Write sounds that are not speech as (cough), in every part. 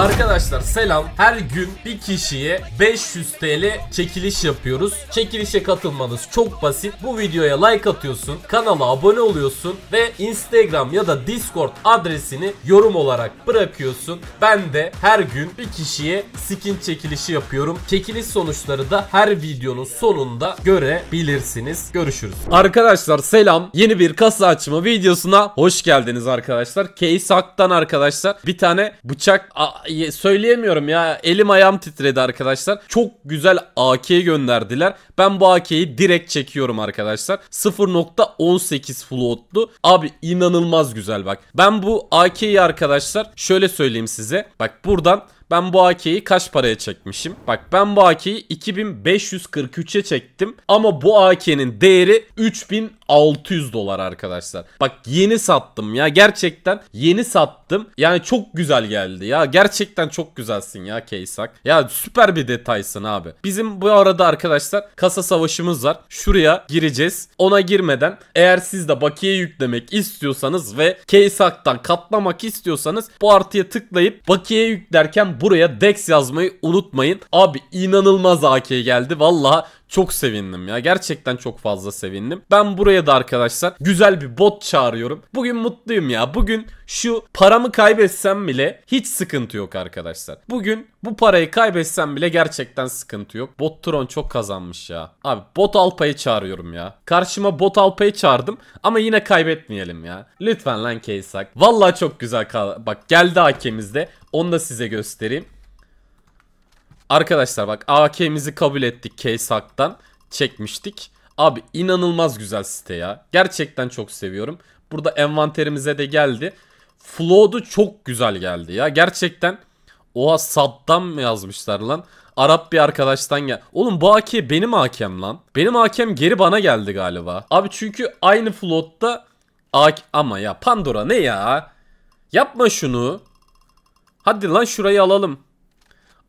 Arkadaşlar selam. Her gün bir kişiye 500 TL çekiliş yapıyoruz. Çekilişe katılmanız çok basit. Bu videoya like atıyorsun, kanala abone oluyorsun ve Instagram ya da Discord adresini yorum olarak bırakıyorsun. Ben de her gün bir kişiye skin çekilişi yapıyorum. Çekiliş sonuçları da her videonun sonunda görebilirsiniz. Görüşürüz. Arkadaşlar selam. Yeni bir kasa açma videosuna hoş geldiniz arkadaşlar. Case Hak'tan arkadaşlar bir tane bıçak söyleyemiyorum ya. Elim ayağım titredi arkadaşlar. Çok güzel AK gönderdiler. Ben bu AK'yi direkt çekiyorum arkadaşlar. 0.18 floatlu. Abi inanılmaz güzel bak. Ben bu AK'yi arkadaşlar şöyle söyleyeyim size. Bak buradan ben bu AK'yi kaç paraya çekmişim? Bak ben bu AK'yi 2543'e çektim. Ama bu AK'nin değeri 3600 dolar arkadaşlar. Bak yeni sattım ya gerçekten yeni sattım. Yani çok güzel geldi ya. Gerçekten çok güzelsin ya Keysak. Ya süper bir detaysın abi. Bizim bu arada arkadaşlar kasa savaşımız var. Şuraya gireceğiz. Ona girmeden eğer siz de bakiye yüklemek istiyorsanız ve Keysak'tan katlamak istiyorsanız bu artıya tıklayıp bakiye yüklerken buraya Dex yazmayı unutmayın. Abi inanılmaz AK geldi. Valla çok sevindim ya. Gerçekten çok fazla sevindim. Ben buraya da arkadaşlar güzel bir bot çağırıyorum. Bugün mutluyum ya. Bugün şu paramı kaybetsem bile hiç sıkıntı yok arkadaşlar. Bugün bu parayı kaybetsem bile gerçekten sıkıntı yok. Bot Tron çok kazanmış ya. Abi bot Alpa'yı çağırıyorum ya. Karşıma bot Alpa'yı çağırdım ama yine kaybetmeyelim ya. Lütfen lan Keysak. Vallahi çok güzel. Bak geldi hakemizde. Onu da size göstereyim. Arkadaşlar bak AK'mizi kabul ettik K-Sak'tan. Çekmiştik. Abi inanılmaz güzel site ya. Gerçekten çok seviyorum. Burada envanterimize de geldi. Flood'u çok güzel geldi ya. Gerçekten oha Saddam mı yazmışlar lan? Arap bir arkadaştan gel. Oğlum bu AK benim hakem lan. Benim hakem geri bana geldi galiba. Abi çünkü aynı flotta AK ama ya Pandora ne ya? Yapma şunu. Hadi lan şurayı alalım.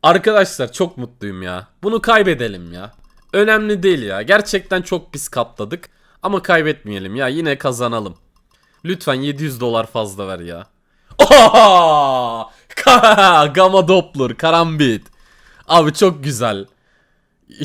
Arkadaşlar çok mutluyum ya. Bunu kaybedelim ya. Önemli değil ya. Gerçekten çok pis katladık. Ama kaybetmeyelim ya. Yine kazanalım. Lütfen 700 dolar fazla ver ya. Oha! (laughs) Gamma Doppler, karambit. Abi çok güzel.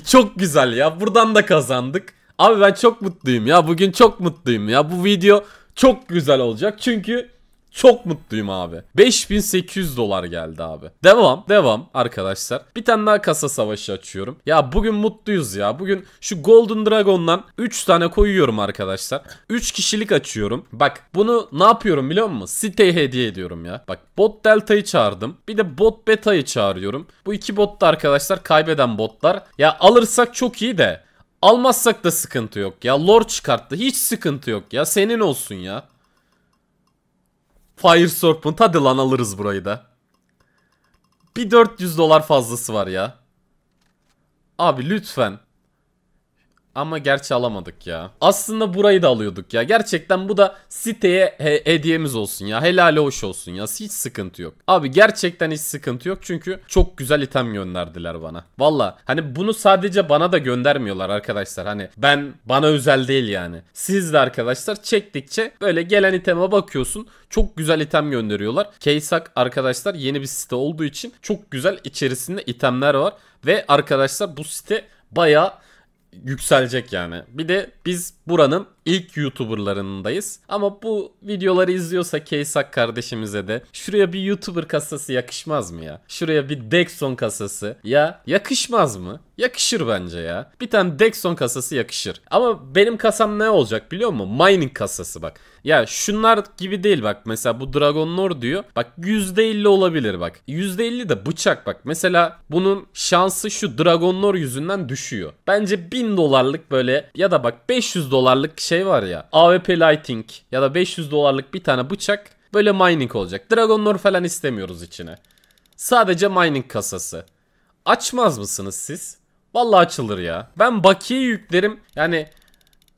Çok güzel ya. Buradan da kazandık. Abi ben çok mutluyum ya. Bugün çok mutluyum ya. Bu video çok güzel olacak. Çünkü çok mutluyum abi. 5800 dolar geldi abi. Devam devam arkadaşlar. Bir tane daha kasa savaşı açıyorum. Ya bugün mutluyuz ya. Bugün şu Golden Dragon'dan 3 tane koyuyorum arkadaşlar. 3 kişilik açıyorum. Bak bunu ne yapıyorum biliyor musun? Siteye hediye ediyorum ya. Bak bot delta'yı çağırdım. Bir de bot beta'yı çağırıyorum. Bu iki bot da arkadaşlar kaybeden botlar. Ya alırsak çok iyi de. Almazsak da sıkıntı yok ya. Lord çıkarttı. Hiç sıkıntı yok ya. Senin olsun ya. Fire Serpent hadi lan alırız burayı da. Bir 400 dolar fazlası var ya. Abi lütfen. Ama gerçi alamadık ya. Aslında burayı da alıyorduk ya. Gerçekten bu da siteye he hediyemiz olsun ya. Helale hoş olsun ya. Hiç sıkıntı yok. Abi gerçekten hiç sıkıntı yok. Çünkü çok güzel item gönderdiler bana. Valla hani bunu sadece bana da göndermiyorlar arkadaşlar. Hani ben bana özel değil yani. Siz de arkadaşlar çektikçe böyle gelen iteme bakıyorsun. Çok güzel item gönderiyorlar. Keysak arkadaşlar yeni bir site olduğu için çok güzel içerisinde itemler var. Ve arkadaşlar bu site bayağı yükselecek yani. Bir de biz buranın ilk YouTuber'larındayız. Ama bu videoları izliyorsa Keysak kardeşimize de şuraya bir YouTuber kasası yakışmaz mı ya? Şuraya bir Dexon kasası ya yakışmaz mı? Yakışır bence ya. Bir tane Dexon kasası yakışır. Ama benim kasam ne olacak biliyor musun? Mining kasası bak. Ya şunlar gibi değil bak. Mesela bu Dragon Lord diyor. Bak %50 olabilir bak. %50 de bıçak bak. Mesela bunun şansı şu Dragon Lord yüzünden düşüyor. Bence 1000 dolarlık böyle ya da bak 500 dolarlık şey şey var ya. AWP Lighting ya da 500 dolarlık bir tane bıçak böyle mining olacak. Dragon Dragonlar falan istemiyoruz içine. Sadece mining kasası. Açmaz mısınız siz? Vallahi açılır ya. Ben bakiye yüklerim. Yani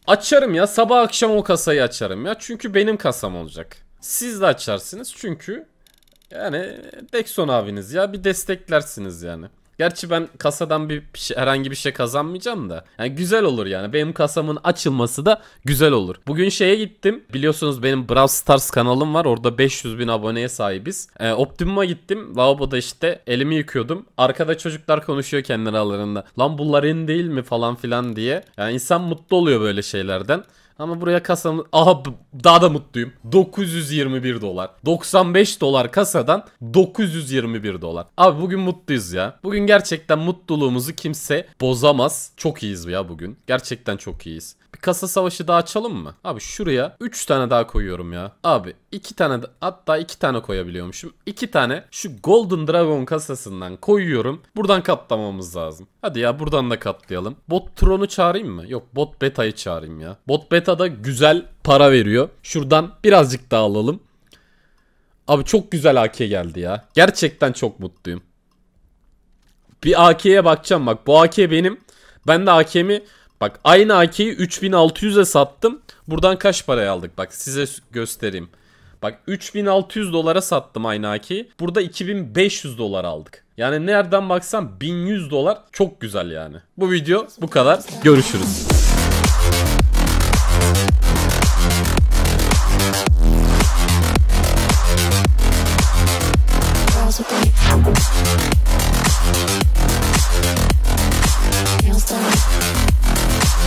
açarım ya. Sabah akşam o kasayı açarım ya. Çünkü benim kasam olacak. Siz de açarsınız çünkü yani Dexon abiniz ya bir desteklersiniz yani. Gerçi ben kasadan bir şey, herhangi bir şey kazanmayacağım da. Yani güzel olur yani. Benim kasamın açılması da güzel olur. Bugün şeye gittim. Biliyorsunuz benim Brawl Stars kanalım var. Orada 500 bin aboneye sahibiz. Ee, Optimum'a gittim. Lavaboda işte elimi yıkıyordum. Arkada çocuklar konuşuyor kendi aralarında. Lan bunlar en değil mi falan filan diye. Yani insan mutlu oluyor böyle şeylerden. Ama buraya kasamı... Aha daha da mutluyum. 921 dolar. 95 dolar kasadan 921 dolar. Abi bugün mutluyuz ya. Bugün gerçekten mutluluğumuzu kimse bozamaz. Çok iyiyiz ya bugün. Gerçekten çok iyiyiz. Bir kasa savaşı daha açalım mı? Abi şuraya 3 tane daha koyuyorum ya. Abi 2 tane hatta 2 tane koyabiliyormuşum. 2 tane şu Golden Dragon kasasından koyuyorum. Buradan katlamamız lazım. Hadi ya buradan da katlayalım. Bot Tron'u çağırayım mı? Yok Bot Beta'yı çağırayım ya. Bot Beta metada güzel para veriyor. Şuradan birazcık daha alalım. Abi çok güzel AK geldi ya. Gerçekten çok mutluyum. Bir AK'ye bakacağım bak. Bu AK benim. Ben de AK'mi bak aynı AK'yi 3600'e sattım. Buradan kaç paraya aldık bak size göstereyim. Bak 3600 dolara sattım aynı AK'yi. Burada 2500 dolar aldık. Yani nereden baksan 1100 dolar çok güzel yani. Bu video bu kadar. Görüşürüz.